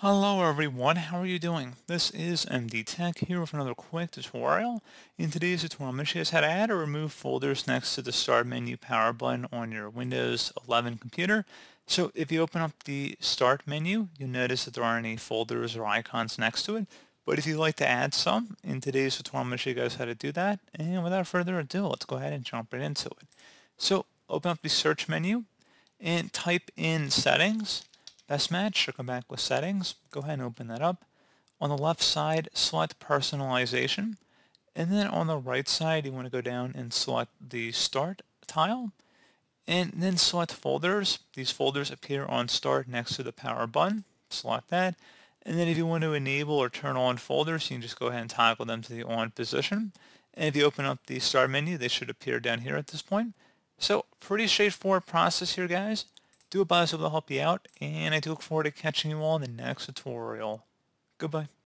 Hello everyone, how are you doing? This is MD Tech here with another quick tutorial. In today's tutorial, I'm going to show you how to add or remove folders next to the Start Menu power button on your Windows 11 computer. So if you open up the Start menu, you'll notice that there aren't any folders or icons next to it. But if you'd like to add some, in today's tutorial, I'm going to show you guys how to do that. And without further ado, let's go ahead and jump right into it. So open up the Search menu and type in Settings. Best Match, so come back with Settings, go ahead and open that up. On the left side, select Personalization, and then on the right side, you want to go down and select the Start tile, and then select Folders. These folders appear on Start next to the power button. Select that, and then if you want to enable or turn on folders, you can just go ahead and toggle them to the on position. And if you open up the start menu, they should appear down here at this point. So pretty straightforward process here, guys. Do a biosub to help you out, and I do look forward to catching you all in the next tutorial. Goodbye.